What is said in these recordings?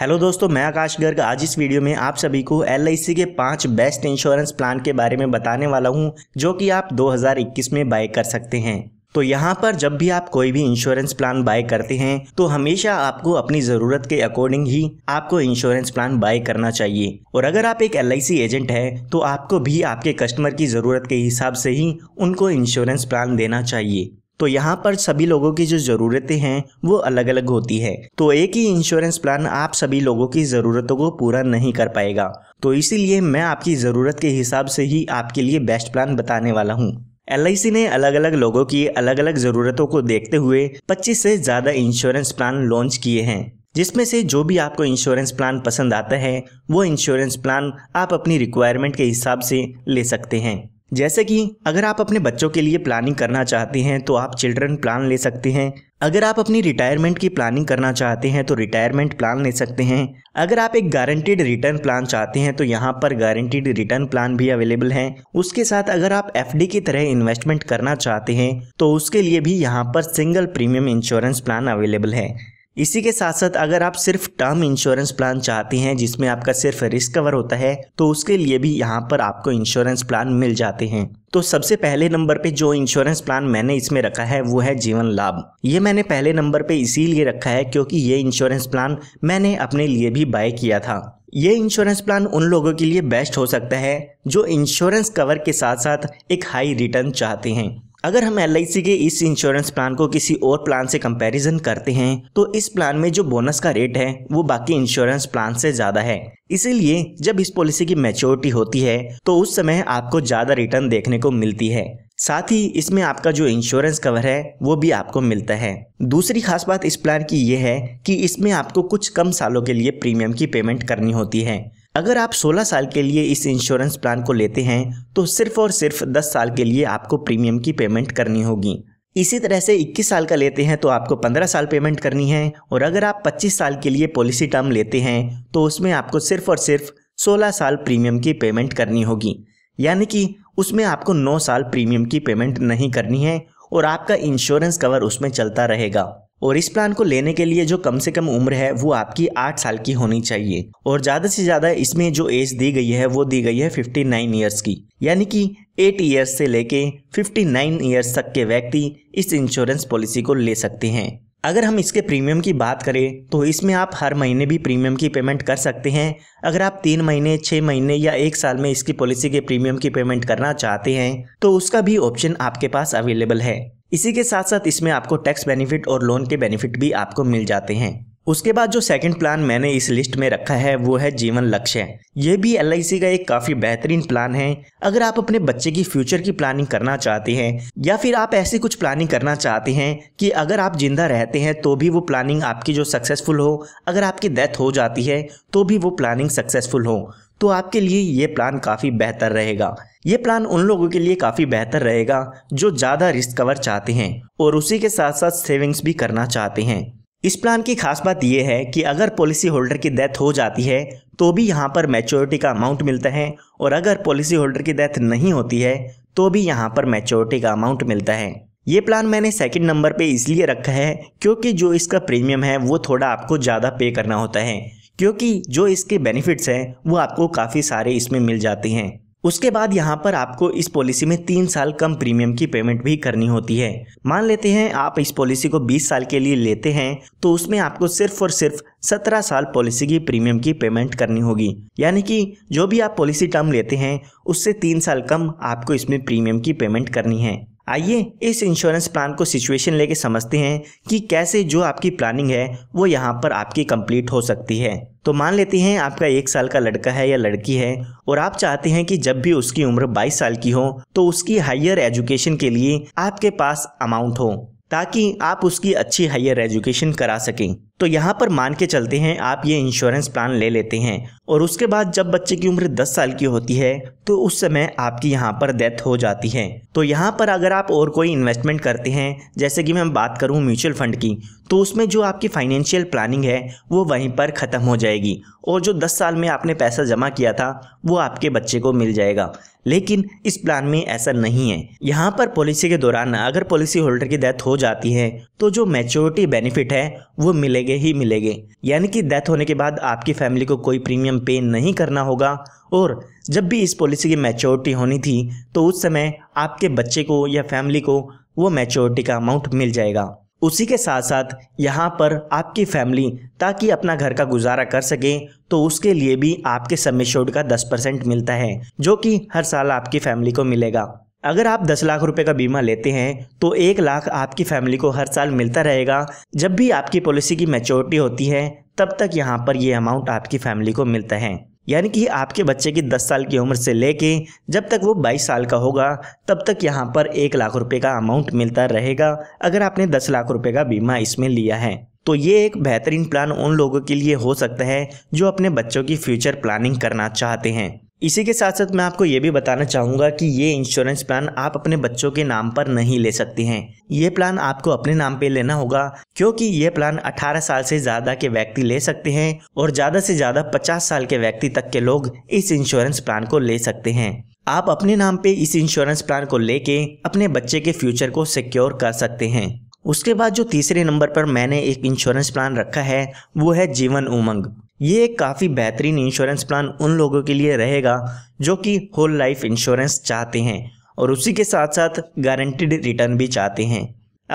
hello दोस्तों मैं आकाश गर्ग आज इस वीडियो में आप सभी को एल के पांच बेस्ट इंश्योरेंस प्लान के बारे में बताने वाला हूं जो कि आप 2021 में बाय कर सकते हैं तो यहाँ पर जब भी आप कोई भी इंश्योरेंस प्लान बाय करते हैं तो हमेशा आपको अपनी ज़रूरत के अकॉर्डिंग ही आपको इंश्योरेंस प्लान बाय करना चाहिए और अगर आप एक एल एजेंट है तो आपको भी आपके कस्टमर की ज़रूरत के हिसाब से ही उनको इंश्योरेंस प्लान देना चाहिए तो यहाँ पर सभी लोगों की जो ज़रूरतें हैं वो अलग अलग होती है तो एक ही इंश्योरेंस प्लान आप सभी लोगों की ज़रूरतों को पूरा नहीं कर पाएगा तो इसीलिए मैं आपकी ज़रूरत के हिसाब से ही आपके लिए बेस्ट प्लान बताने वाला हूँ एल ने अलग अलग लोगों की अलग अलग ज़रूरतों को देखते हुए 25 से ज़्यादा इंश्योरेंस प्लान लॉन्च किए हैं जिसमें से जो भी आपको इंश्योरेंस प्लान पसंद आता है वो इंश्योरेंस प्लान आप अपनी रिक्वायरमेंट के हिसाब से ले सकते हैं जैसे कि अगर आप अपने बच्चों के लिए प्लानिंग करना चाहते हैं तो आप चिल्ड्रन प्लान ले सकते हैं अगर आप अपनी रिटायरमेंट की प्लानिंग करना चाहते हैं तो रिटायरमेंट प्लान ले सकते हैं अगर आप एक गारंटीड रिटर्न प्लान चाहते हैं तो यहाँ पर गारंटीड रिटर्न प्लान भी अवेलेबल है उसके साथ अगर आप एफ की तरह इन्वेस्टमेंट करना चाहते हैं तो उसके लिए भी यहाँ पर single premium insurance plan available है इसी के साथ साथ अगर आप सिर्फ टर्म इंश्योरेंस प्लान चाहते हैं जिसमें आपका सिर्फ रिस्क कवर होता है तो उसके लिए भी यहाँ पर आपको इंश्योरेंस प्लान मिल जाते हैं तो सबसे पहले नंबर पे जो इंश्योरेंस प्लान मैंने इसमें रखा है वो है जीवन लाभ ये मैंने पहले नंबर पे इसीलिए रखा है क्योंकि ये इंश्योरेंस प्लान मैंने अपने लिए भी बाय किया था ये इंश्योरेंस प्लान उन लोगों के लिए बेस्ट हो सकता है जो इंश्योरेंस कवर के साथ साथ एक हाई रिटर्न चाहते हैं अगर हम एल के इस इंश्योरेंस प्लान को किसी और प्लान से कंपैरिजन करते हैं तो इस प्लान में जो बोनस का रेट है वो बाकी इंश्योरेंस प्लान से ज़्यादा है इसीलिए जब इस पॉलिसी की मैच्योरिटी होती है तो उस समय आपको ज़्यादा रिटर्न देखने को मिलती है साथ ही इसमें आपका जो इंश्योरेंस कवर है वो भी आपको मिलता है दूसरी खास बात इस प्लान की ये है कि इसमें आपको कुछ कम सालों के लिए प्रीमियम की पेमेंट करनी होती है अगर आप 16 साल के लिए इस इंश्योरेंस प्लान को लेते हैं तो सिर्फ और सिर्फ 10 साल के लिए आपको प्रीमियम की पेमेंट करनी होगी इसी तरह से 21 साल का लेते हैं तो आपको 15 साल पेमेंट करनी है और अगर आप 25 साल के लिए पॉलिसी टर्म लेते हैं तो उसमें आपको सिर्फ और सिर्फ 16 साल प्रीमियम की पेमेंट करनी होगी यानी कि उसमें आपको 9 साल प्रीमियम की पेमेंट नहीं करनी है और आपका इंश्योरेंस कवर उसमें चलता रहेगा और इस प्लान को लेने के लिए जो कम से कम उम्र है वो आपकी आठ साल की होनी चाहिए और ज़्यादा से ज़्यादा इसमें जो एज दी गई है वो दी गई है फिफ्टी नाइन ईयर्स की यानी कि एट ईयर्स से लेके फिफ्टी नाइन ईयर्स तक के व्यक्ति इस इंश्योरेंस पॉलिसी को ले सकते हैं अगर हम इसके प्रीमियम की बात करें तो इसमें आप हर महीने भी प्रीमियम की पेमेंट कर सकते हैं अगर आप तीन महीने छः महीने या एक साल में इसकी पॉलिसी के प्रीमियम की पेमेंट करना चाहते हैं तो उसका भी ऑप्शन आपके पास अवेलेबल है इसी के साथ साथ इसमें आपको टैक्स बेनिफिट और लोन के बेनिफिट भी आपको मिल जाते हैं उसके बाद जो सेकंड प्लान मैंने इस लिस्ट में रखा है वो है जीवन लक्ष्य ये भी एल का एक काफ़ी बेहतरीन प्लान है अगर आप अपने बच्चे की फ्यूचर की प्लानिंग करना चाहते हैं या फिर आप ऐसी कुछ प्लानिंग करना चाहते हैं कि अगर आप जिंदा रहते हैं तो भी वो प्लानिंग आपकी जो सक्सेसफुल हो अगर आपकी डेथ हो जाती है तो भी वो प्लानिंग सक्सेसफुल हो तो आपके लिए ये प्लान काफ़ी बेहतर रहेगा ये प्लान उन लोगों के लिए काफ़ी बेहतर रहेगा जो ज़्यादा रिस्क कवर चाहते हैं और उसी के साथ साथ सेविंग्स भी करना चाहते हैं इस प्लान की खास बात यह है कि अगर पॉलिसी होल्डर की डेथ हो जाती है तो भी यहाँ पर मैच्योरिटी का अमाउंट मिलता है और अगर पॉलिसी होल्डर की डेथ नहीं होती है तो भी यहाँ पर मैच्योरिटी का अमाउंट मिलता है ये प्लान मैंने सेकंड नंबर पे इसलिए रखा है क्योंकि जो इसका प्रीमियम है वो थोड़ा आपको ज़्यादा पे करना होता है क्योंकि जो इसके बेनिफिट्स हैं वो आपको काफ़ी सारे इसमें मिल जाते हैं उसके बाद यहाँ पर आपको इस पॉलिसी में तीन साल कम प्रीमियम की पेमेंट भी करनी होती है मान लेते हैं आप इस पॉलिसी को 20 साल के लिए लेते हैं तो उसमें आपको सिर्फ और सिर्फ 17 साल पॉलिसी की प्रीमियम की पेमेंट करनी होगी यानी कि जो भी आप पॉलिसी टर्म लेते हैं उससे तीन साल कम आपको इसमें प्रीमियम की पेमेंट करनी है आइए इस इंश्योरेंस प्लान को सिचुएशन लेके समझते हैं कि कैसे जो आपकी प्लानिंग है वो यहाँ पर आपकी कंप्लीट हो सकती है तो मान लेते हैं आपका एक साल का लड़का है या लड़की है और आप चाहते हैं कि जब भी उसकी उम्र 22 साल की हो तो उसकी हायर एजुकेशन के लिए आपके पास अमाउंट हो ताकि आप उसकी अच्छी हायर एजुकेशन करा सकें तो यहाँ पर मान के चलते हैं आप ये इंश्योरेंस प्लान ले लेते हैं और उसके बाद जब बच्चे की उम्र 10 साल की होती है तो उस समय आपकी यहाँ पर डेथ हो जाती है तो यहाँ पर अगर आप और कोई इन्वेस्टमेंट करते हैं जैसे कि मैं बात करूँ म्यूचुअल फंड की तो उसमें जो आपकी फाइनेंशियल प्लानिंग है वो वहीं पर ख़त्म हो जाएगी और जो 10 साल में आपने पैसा जमा किया था वो आपके बच्चे को मिल जाएगा लेकिन इस प्लान में ऐसा नहीं है यहाँ पर पॉलिसी के दौरान अगर पॉलिसी होल्डर की डेथ हो जाती है तो जो मेच्योरिटी बेनिफिट है वो मिलेगा मिलेंगे ही मिलेंगे यानी कि डेथ होने के बाद आपकी फैमिली को कोई प्रीमियम पे नहीं करना होगा और जब भी इस पॉलिसी की मैच्योरिटी होनी थी तो उस समय आपके बच्चे को या फैमिली को वो मैच्योरिटी का अमाउंट मिल जाएगा उसी के साथ साथ यहाँ पर आपकी फैमिली ताकि अपना घर का गुजारा कर सके तो उसके लिए भी आपके समिशोड का 10 परसेंट मिलता है जो कि हर साल आपकी फैमिली को मिलेगा अगर आप दस लाख रुपए का बीमा लेते हैं तो एक लाख आपकी फैमिली को हर साल मिलता रहेगा जब भी आपकी पॉलिसी की मेच्योरिटी होती है तब तक यहाँ पर ये अमाउंट आपकी फैमिली को मिलता है यानी कि आपके बच्चे की 10 साल की उम्र से लेके जब तक वो 22 साल का होगा तब तक यहाँ पर एक लाख रुपए का अमाउंट मिलता रहेगा अगर आपने 10 लाख रुपए का बीमा इसमें लिया है तो ये एक बेहतरीन प्लान उन लोगों के लिए हो सकता है जो अपने बच्चों की फ्यूचर प्लानिंग करना चाहते हैं इसी के साथ साथ मैं आपको ये भी बताना चाहूँगा कि ये इंश्योरेंस प्लान आप अपने बच्चों के नाम पर नहीं ले सकते हैं ये प्लान आपको अपने नाम पे लेना होगा क्योंकि ये प्लान 18 साल से ज़्यादा के व्यक्ति ले सकते हैं और ज़्यादा से ज़्यादा 50 साल के व्यक्ति तक के लोग इस इंश्योरेंस प्लान को ले सकते हैं आप अपने नाम पे इस इंश्योरेंस प्लान को लेके अपने बच्चे के फ्यूचर को सिक्योर कर सकते हैं उसके बाद जो तीसरे नंबर पर मैंने एक इंश्योरेंस प्लान रखा है वो है जीवन उमंग ये एक काफ़ी बेहतरीन इंश्योरेंस प्लान उन लोगों के लिए रहेगा जो कि होल लाइफ इंश्योरेंस चाहते हैं और उसी के साथ साथ गारंटीड रिटर्न भी चाहते हैं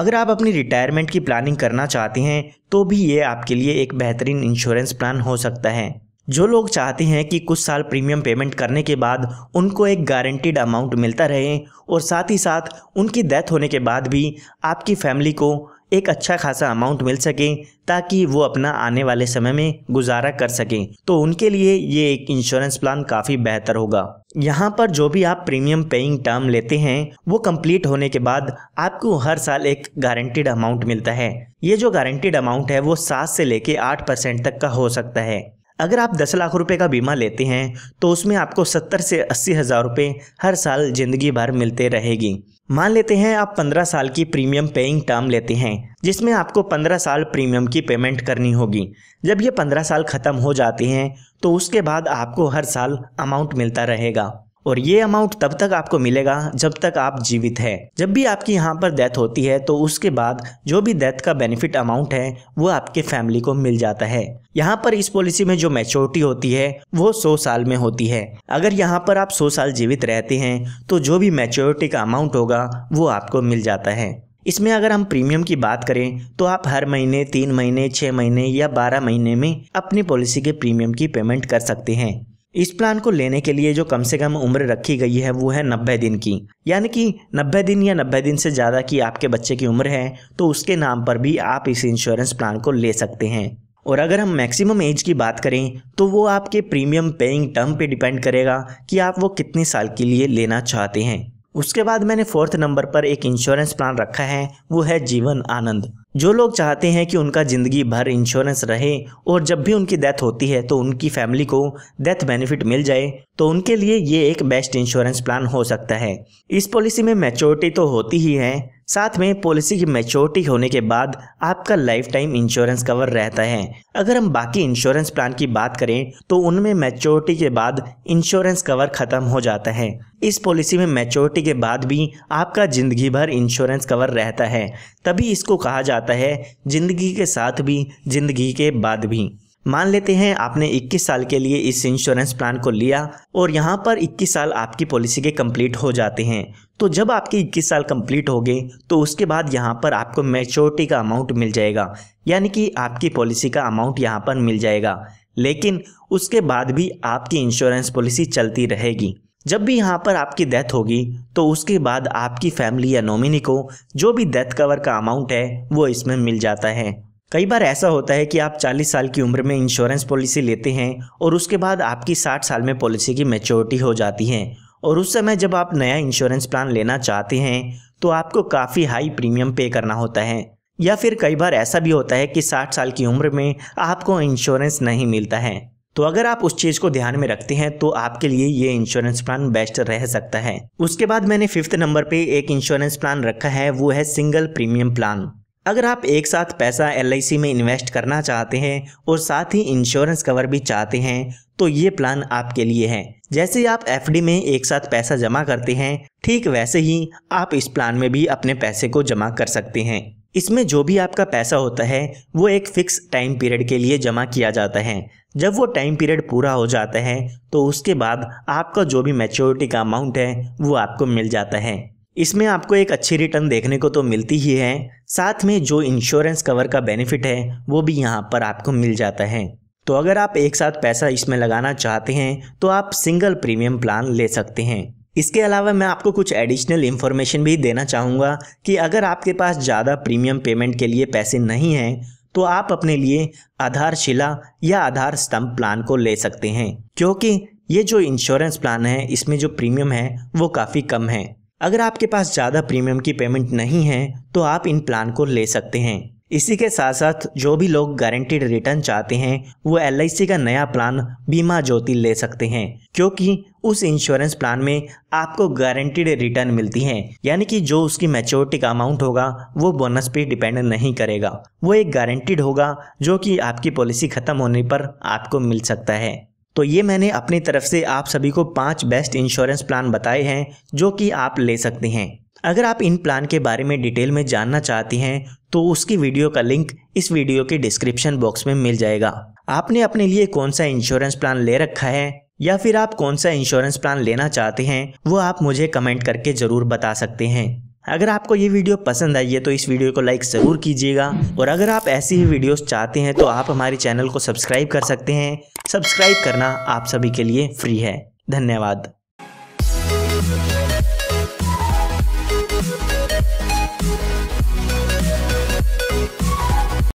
अगर आप अपनी रिटायरमेंट की प्लानिंग करना चाहते हैं तो भी ये आपके लिए एक बेहतरीन इंश्योरेंस प्लान हो सकता है जो लोग चाहते हैं कि कुछ साल प्रीमियम पेमेंट करने के बाद उनको एक गारंटीड अमाउंट मिलता रहे और साथ ही साथ उनकी डेथ होने के बाद भी आपकी फैमिली को एक अच्छा खासा अमाउंट मिल सके ताकि वो अपना आने वाले समय में गुजारा कर सकें तो उनके लिए ये एक इंश्योरेंस प्लान काफ़ी बेहतर होगा यहाँ पर जो भी आप प्रीमियम पेइंग टर्म लेते हैं वो कंप्लीट होने के बाद आपको हर साल एक गारंटीड अमाउंट मिलता है ये जो गारंटीड अमाउंट है वो सात से लेके आठ परसेंट तक का हो सकता है अगर आप दस लाख रुपए का बीमा लेते हैं तो उसमें आपको सत्तर से अस्सी हज़ार रुपये हर साल ज़िंदगी भर मिलते रहेगी मान लेते हैं आप 15 साल की प्रीमियम पेइंग टर्म लेते हैं जिसमें आपको 15 साल प्रीमियम की पेमेंट करनी होगी जब ये 15 साल ख़त्म हो जाते हैं तो उसके बाद आपको हर साल अमाउंट मिलता रहेगा और ये अमाउंट तब तक आपको मिलेगा जब तक आप जीवित हैं जब भी आपकी यहाँ पर डेथ होती है तो उसके बाद जो भी डेथ का बेनिफिट अमाउंट है वो आपके फैमिली को मिल जाता है यहाँ पर इस पॉलिसी में जो मेच्योरिटी होती है वो 100 साल में होती है अगर यहाँ पर आप 100 साल जीवित रहते हैं तो जो भी मेच्योरिटी का अमाउंट होगा वो आपको मिल जाता है इसमें अगर हम प्रीमियम की बात करें तो आप हर महीने तीन महीने छः महीने या बारह महीने में अपनी पॉलिसी के प्रीमियम की पेमेंट कर सकते हैं इस प्लान को लेने के लिए जो कम से कम उम्र रखी गई है वो है नब्बे दिन की यानी कि नब्बे दिन या नब्बे दिन से ज़्यादा की आपके बच्चे की उम्र है तो उसके नाम पर भी आप इस इंश्योरेंस प्लान को ले सकते हैं और अगर हम मैक्सिमम एज की बात करें तो वो आपके प्रीमियम पेइंग टर्म पे डिपेंड करेगा कि आप वो कितने साल के लिए लेना चाहते हैं उसके बाद मैंने फोर्थ नंबर पर एक इंश्योरेंस प्लान रखा है वो है जीवन आनंद जो लोग चाहते हैं कि उनका ज़िंदगी भर इंश्योरेंस रहे और जब भी उनकी डेथ होती है तो उनकी फैमिली को डेथ बेनिफिट मिल जाए तो उनके लिए ये एक बेस्ट इंश्योरेंस प्लान हो सकता है इस पॉलिसी में मैच्योरिटी तो होती ही है साथ में पॉलिसी की मैच्योरिटी होने के बाद आपका लाइफ टाइम इंश्योरेंस कवर रहता है अगर हम बाकी इंश्योरेंस प्लान की बात करें तो उनमें मैच्योरिटी के बाद इंश्योरेंस कवर ख़त्म हो जाता है इस पॉलिसी में मैच्योरिटी के बाद भी आपका ज़िंदगी भर इंश्योरेंस कवर रहता है तभी इसको कहा जाता जाता है ज़िंदगी के साथ भी ज़िंदगी के बाद भी मान लेते हैं आपने 21 साल के लिए इस इंश्योरेंस प्लान को लिया और यहाँ पर 21 साल आपकी पॉलिसी के कंप्लीट हो जाते हैं तो जब आपके 21 साल कंप्लीट हो गए तो उसके बाद यहाँ पर आपको मेच्योरिटी का अमाउंट मिल जाएगा यानी कि आपकी पॉलिसी का अमाउंट यहाँ पर मिल जाएगा लेकिन उसके बाद भी आपकी इंश्योरेंस पॉलिसी चलती रहेगी जब भी यहाँ पर आपकी डेथ होगी तो उसके बाद आपकी फैमिली या नॉमिनी को जो भी डेथ कवर का अमाउंट है वो इसमें मिल जाता है कई बार ऐसा होता है कि आप 40 साल की उम्र में इंश्योरेंस पॉलिसी लेते हैं और उसके बाद आपकी 60 साल में पॉलिसी की मेच्योरिटी हो जाती है और उस समय जब आप नया इंश्योरेंस प्लान लेना चाहते हैं तो आपको काफ़ी हाई प्रीमियम पे करना होता है या फिर कई बार ऐसा भी होता है कि 60 साल की उम्र में आपको इंश्योरेंस नहीं मिलता है तो अगर आप उस चीज़ को ध्यान में रखते हैं तो आपके लिए ये इंश्योरेंस प्लान बेस्ट रह सकता है उसके बाद मैंने फिफ्थ नंबर पे एक इंश्योरेंस प्लान रखा है वो है सिंगल प्रीमियम प्लान अगर आप एक साथ पैसा एल में इन्वेस्ट करना चाहते हैं और साथ ही इंश्योरेंस कवर भी चाहते हैं तो ये प्लान आपके लिए है जैसे आप एफ में एक साथ पैसा जमा करते हैं ठीक वैसे ही आप इस प्लान में भी अपने पैसे को जमा कर सकते हैं इसमें जो भी आपका पैसा होता है वो एक फिक्स टाइम पीरियड के लिए जमा किया जाता है जब वो टाइम पीरियड पूरा हो जाता है तो उसके बाद आपका जो भी मैच्योरिटी का अमाउंट है वो आपको मिल जाता है इसमें आपको एक अच्छी रिटर्न देखने को तो मिलती ही है साथ में जो इंश्योरेंस कवर का बेनिफिट है वो भी यहाँ पर आपको मिल जाता है तो अगर आप एक साथ पैसा इसमें लगाना चाहते हैं तो आप सिंगल प्रीमियम प्लान ले सकते हैं इसके अलावा मैं आपको कुछ एडिशनल इन्फॉर्मेशन भी देना चाहूँगा कि अगर आपके पास ज़्यादा प्रीमियम पेमेंट के लिए पैसे नहीं हैं तो आप अपने लिए आधारशिला या आधार स्तंभ प्लान को ले सकते हैं क्योंकि ये जो इंश्योरेंस प्लान है इसमें जो प्रीमियम है वो काफ़ी कम है अगर आपके पास ज़्यादा प्रीमियम की पेमेंट नहीं है तो आप इन प्लान को ले सकते हैं इसी के साथ साथ जो भी लोग गारंटीड रिटर्न चाहते हैं वो एल का नया प्लान बीमा ज्योति ले सकते हैं क्योंकि उस इंश्योरेंस प्लान में आपको गारंटीड रिटर्न मिलती है यानी कि जो उसकी मेच्योरिटी का अमाउंट होगा वो बोनस पे डिपेंड नहीं करेगा वो एक गारंटीड होगा जो कि आपकी पॉलिसी ख़त्म होने पर आपको मिल सकता है तो ये मैंने अपनी तरफ से आप सभी को पांच बेस्ट इंश्योरेंस प्लान बताए हैं जो कि आप ले सकते हैं अगर आप इन प्लान के बारे में डिटेल में जानना चाहती हैं तो उसकी वीडियो का लिंक इस वीडियो के डिस्क्रिप्शन बॉक्स में मिल जाएगा आपने अपने लिए कौन सा इंश्योरेंस प्लान ले रखा है या फिर आप कौन सा इंश्योरेंस प्लान लेना चाहते हैं वो आप मुझे कमेंट करके ज़रूर बता सकते हैं अगर आपको ये वीडियो पसंद आई है तो इस वीडियो को लाइक ज़रूर कीजिएगा और अगर आप ऐसी ही वीडियोस चाहते हैं तो आप हमारे चैनल को सब्सक्राइब कर सकते हैं सब्सक्राइब करना आप सभी के लिए फ्री है धन्यवाद